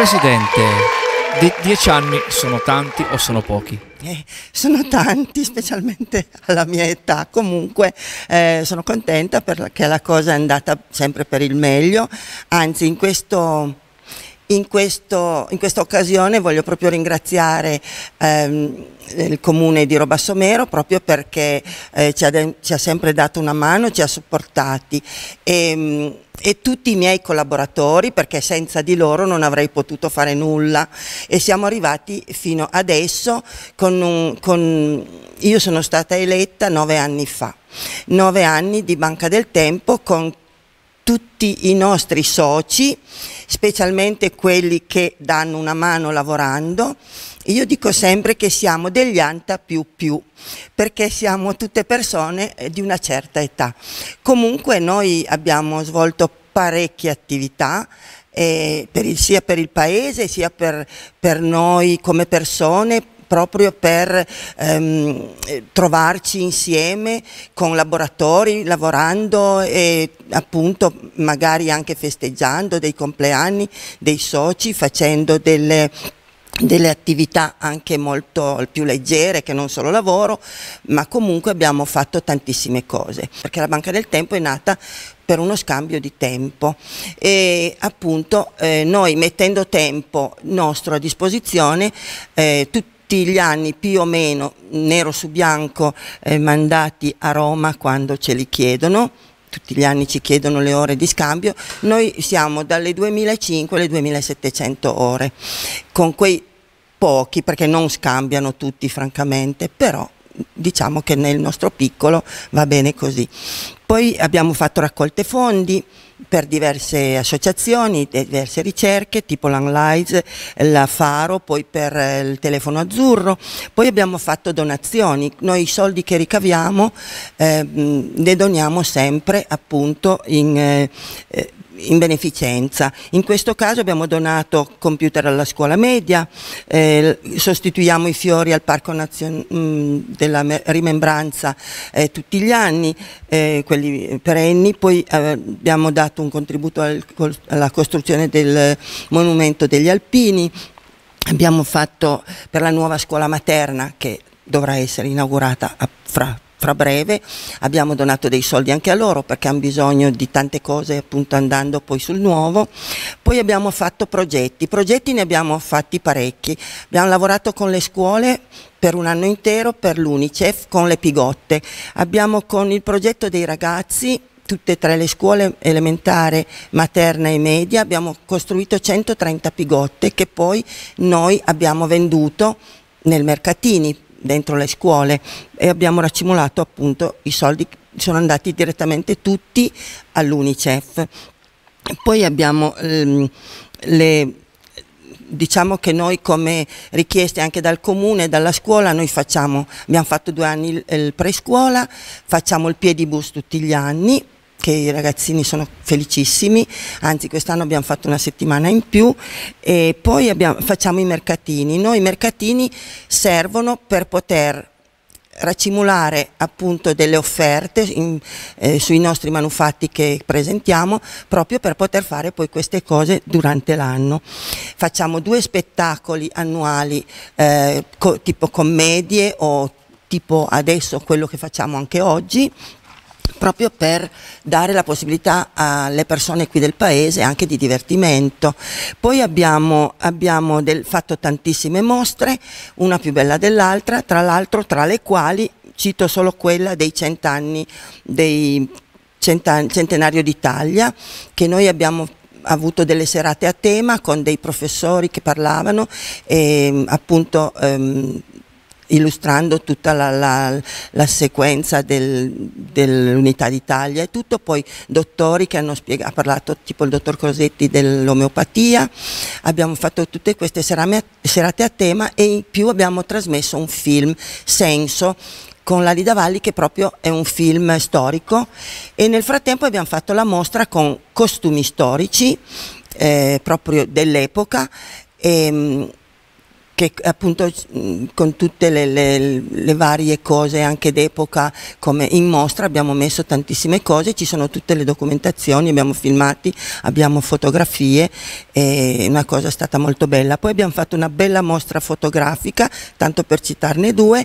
Presidente, die- dieci anni sono tanti o sono pochi? Eh, sono tanti, specialmente alla mia età. Comunque eh, sono contenta perché la cosa è andata sempre per il meglio. Anzi, in questo in, questo, in questa occasione voglio proprio ringraziare ehm, il comune di Robassomero proprio perché eh, ci, ha, ci, ha, sempre dato una mano, ci ha supportati e, ehm, e, tutti i miei collaboratori perché senza di loro non avrei potuto fare nulla e siamo arrivati fino adesso con un, con, io sono stata eletta nove anni fa nove anni di Banca del Tempo con tutti i nostri soci, specialmente quelli che danno una mano lavorando. Io dico sempre che siamo degli anta più più, perché siamo tutte persone eh, di una certa età. Comunque noi abbiamo svolto parecchie attività, eh, per il, sia per il paese sia per, per noi come persone, proprio per ehm, trovarci insieme con laboratori, lavorando e appunto magari anche festeggiando dei compleanni dei soci, facendo delle delle attività anche molto più leggere che non solo lavoro, ma comunque abbiamo fatto tantissime cose, perché la Banca del Tempo è nata per uno scambio di tempo e appunto eh, noi mettendo tempo nostro a disposizione eh, tutti tutti gli anni più o meno nero su bianco eh, mandati a Roma quando ce li chiedono tutti gli anni ci chiedono le ore di scambio, noi siamo dalle 2005 alle 2700 ore, con quei pochi, perché non scambiano tutti francamente, però diciamo che nel nostro piccolo va bene così. Poi abbiamo fatto raccolte fondi per diverse associazioni, diverse ricerche, tipo l'Anlise, la Faro, poi per eh, il telefono azzurro, poi abbiamo fatto donazioni, noi i soldi che ricaviamo eh, ne doniamo sempre appunto in, eh, eh, in beneficenza. In questo caso abbiamo donato computer alla scuola media, eh, sostituiamo i fiori al Parco Nazion- mm, della Rimembranza eh, tutti gli anni, eh, quelli perenni, poi eh, abbiamo dato un contributo alla costruzione del monumento degli alpini, abbiamo fatto per la nuova scuola materna che dovrà essere inaugurata fra fra breve, abbiamo donato dei soldi anche a loro perché hanno bisogno di tante cose appunto andando poi sul nuovo, poi abbiamo fatto progetti, progetti ne abbiamo fatti parecchi, abbiamo lavorato con le scuole per un anno intero, per l'Unicef, con le pigotte, abbiamo con il progetto dei ragazzi tutte e tre le scuole elementare, materna e media, abbiamo costruito 130 pigotte che poi noi abbiamo venduto nel mercatini dentro le scuole e abbiamo raccimolato appunto i soldi che sono andati direttamente tutti all'UNICEF. Poi abbiamo ehm, le diciamo che noi come richieste anche dal comune e dalla scuola noi facciamo, abbiamo fatto due anni il, il prescuola, facciamo il piedibus tutti gli anni che i ragazzini sono felicissimi, anzi quest'anno abbiamo fatto una settimana in più e poi abbiamo, facciamo i mercatini. Noi i mercatini servono per poter racimulare appunto delle offerte in, eh, sui nostri manufatti che presentiamo proprio per poter fare poi queste cose durante l'anno. Facciamo due spettacoli annuali eh, co tipo commedie o tipo adesso quello che facciamo anche oggi proprio per dare la possibilità alle persone qui del paese anche di divertimento. Poi abbiamo, abbiamo del, fatto tantissime mostre, una più bella dell'altra, tra l'altro tra le quali cito solo quella dei cent'anni, dei centenario d'Italia, che noi abbiamo avuto delle serate a tema con dei professori che parlavano e ehm, appunto ehm, illustrando tutta la, la, la sequenza del, dell'Unità d'Italia e tutto, poi dottori che hanno spiegato, ha parlato tipo il dottor Crosetti dell'omeopatia, abbiamo fatto tutte queste serame, serate a tema e in più abbiamo trasmesso un film, Senso, con la Lida Valli che proprio è un film storico e nel frattempo abbiamo fatto la mostra con costumi storici eh, proprio dell'epoca e, ehm, che appunto con tutte le, le, le varie cose anche d'epoca come in mostra abbiamo messo tantissime cose, ci sono tutte le documentazioni, abbiamo filmati, abbiamo fotografie, è una cosa è stata molto bella. Poi abbiamo fatto una bella mostra fotografica, tanto per citarne due,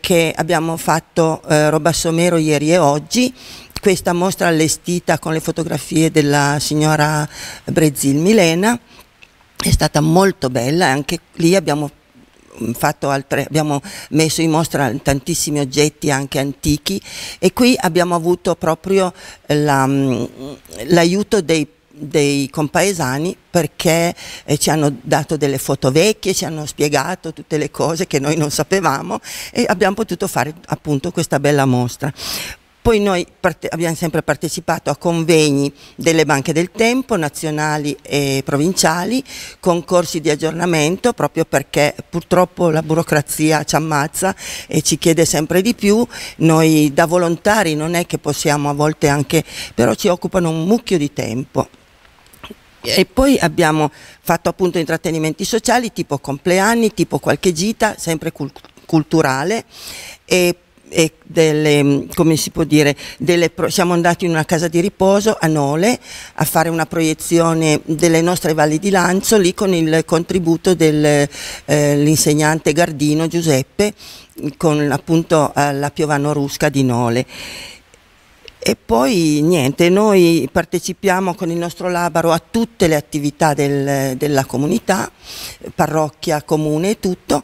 che abbiamo fatto eh, Somero ieri e oggi questa mostra allestita con le fotografie della signora Brezil Milena è stata molto bella, anche lì abbiamo Altre, abbiamo messo in mostra tantissimi oggetti anche antichi e qui abbiamo avuto proprio l'aiuto dei, dei compaesani perché eh, ci hanno dato delle foto vecchie, ci hanno spiegato tutte le cose che noi non sapevamo e abbiamo potuto fare appunto questa bella mostra. Poi noi abbiamo sempre partecipato a convegni delle banche del tempo, nazionali e provinciali, con corsi di aggiornamento, proprio perché purtroppo la burocrazia ci ammazza e ci chiede sempre di più. Noi da volontari non è che possiamo a volte anche, però ci occupano un mucchio di tempo. E poi abbiamo fatto appunto intrattenimenti sociali tipo compleanni, tipo qualche gita, sempre culturale e e delle, mm, come si può dire, delle, siamo andati in una casa di riposo a Nole a fare una proiezione delle nostre valli di lancio lì con il contributo dell'insegnante eh, Gardino Giuseppe con appunto la Piovano Rusca di Nole. E poi niente, noi partecipiamo con il nostro labaro a tutte le attività del, della comunità, parrocchia, comune e tutto,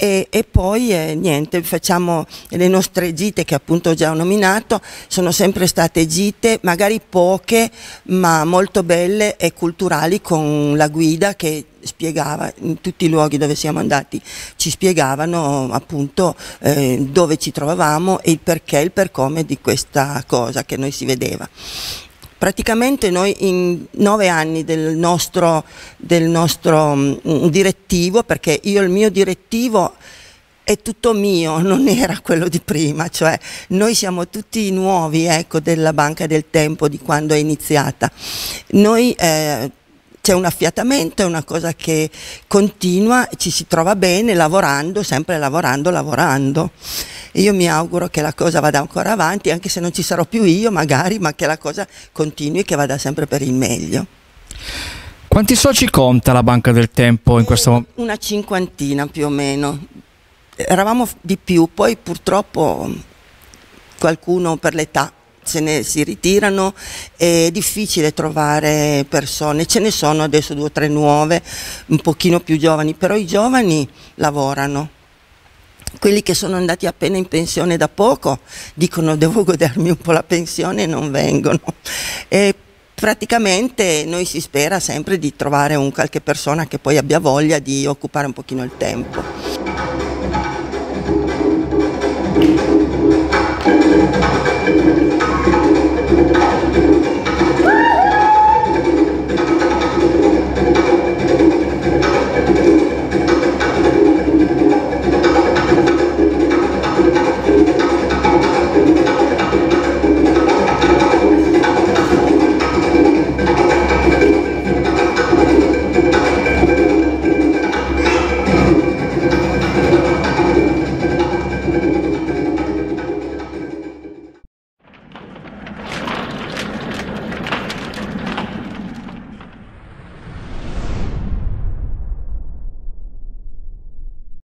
e, e poi eh, niente, facciamo le nostre gite che appunto ho già nominato, sono sempre state gite, magari poche, ma molto belle e culturali con la guida che spiegava in tutti i luoghi dove siamo andati ci spiegavano appunto eh, dove ci trovavamo e il perché, e il per come di questa cosa che noi si vedeva. Praticamente noi in nove anni del nostro, del nostro mh, mm, direttivo, perché io il mio direttivo è tutto mio, non era quello di prima, cioè noi siamo tutti nuovi ecco, della banca del tempo di quando è iniziata. Noi, eh, c'è un affiatamento, è una cosa che continua, ci si trova bene lavorando, sempre lavorando, lavorando. E io mi auguro che la cosa vada ancora avanti, anche se non ci sarò più io magari, ma che la cosa continui e che vada sempre per il meglio. Quanti soci conta la Banca del Tempo in eh, questo momento? Una cinquantina più o meno. Eravamo di più, poi purtroppo qualcuno per l'età se ne si ritirano, è difficile trovare persone, ce ne sono adesso due o tre nuove, un pochino più giovani, però i giovani lavorano quelli che sono andati appena in pensione da poco dicono devo godermi un po' la pensione e non vengono. E praticamente noi si spera sempre di trovare un qualche persona che poi abbia voglia di occupare un pochino il tempo. Thank